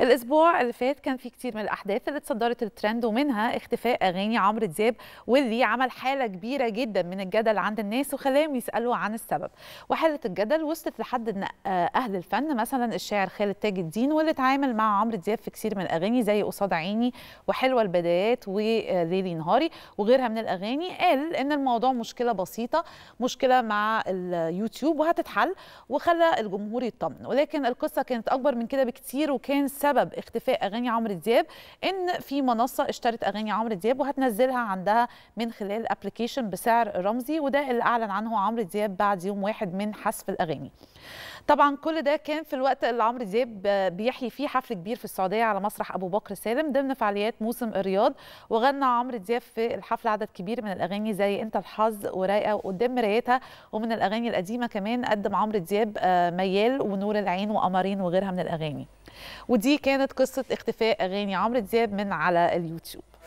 الاسبوع اللي فات كان في كتير من الاحداث اللي تصدرت الترند ومنها اختفاء اغاني عمرو دياب واللي عمل حاله كبيره جدا من الجدل عند الناس وخلاهم يسالوا عن السبب وحاله الجدل وصلت لحد ان آه، اهل الفن مثلا الشاعر خالد تاج الدين واللي اتعامل مع عمرو دياب في كتير من الاغاني زي قصاد عيني وحلوه البدايات وليلي آه، نهاري وغيرها من الاغاني قال ان الموضوع مشكله بسيطه مشكله مع اليوتيوب وهتتحل وخلى الجمهور يطمن ولكن القصه كانت اكبر من كده بكتير وكان سبب سبب اختفاء اغاني عمرو دياب ان في منصه اشترت اغاني عمرو دياب وهتنزلها عندها من خلال ابلكيشن بسعر رمزي وده اللي اعلن عنه عمرو دياب بعد يوم واحد من حذف الاغاني طبعا كل ده كان في الوقت اللي عمرو دياب بيحيي فيه حفل كبير في السعوديه على مسرح ابو بكر سالم ضمن فعاليات موسم الرياض وغنى عمرو دياب في الحفل عدد كبير من الاغاني زي انت الحظ ورايقه وقدام مرايتها ومن الاغاني القديمه كمان قدم عمرو دياب آه، ميال ونور العين وقمرين وغيرها من الاغاني ودي كانت قصه اختفاء اغاني عمرو دياب من على اليوتيوب